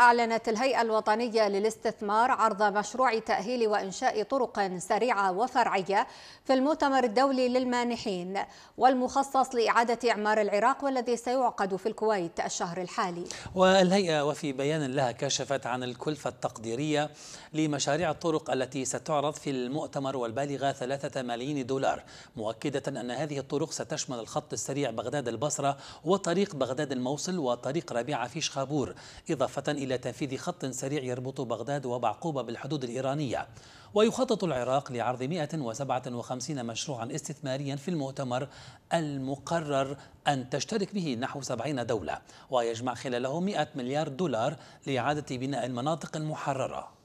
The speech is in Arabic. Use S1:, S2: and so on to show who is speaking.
S1: أعلنت الهيئة الوطنية للاستثمار عرض مشروع تأهيل وإنشاء طرق سريعة وفرعية في المؤتمر الدولي للمانحين والمخصص لإعادة إعمار العراق والذي سيعقد في الكويت الشهر الحالي
S2: والهيئة وفي بيان لها كشفت عن الكلفة التقديرية لمشاريع الطرق التي ستعرض في المؤتمر والبالغة ثلاثة ملايين دولار مؤكدة أن هذه الطرق ستشمل الخط السريع بغداد البصرة وطريق بغداد الموصل وطريق ربيعة في شخابور إضافة إلى إلى تنفيذ خط سريع يربط بغداد وبعقوبة بالحدود الإيرانية ويخطط العراق لعرض 157 مشروعا استثماريا في المؤتمر المقرر أن تشترك به نحو 70 دولة ويجمع خلاله 100 مليار دولار لإعادة بناء المناطق المحررة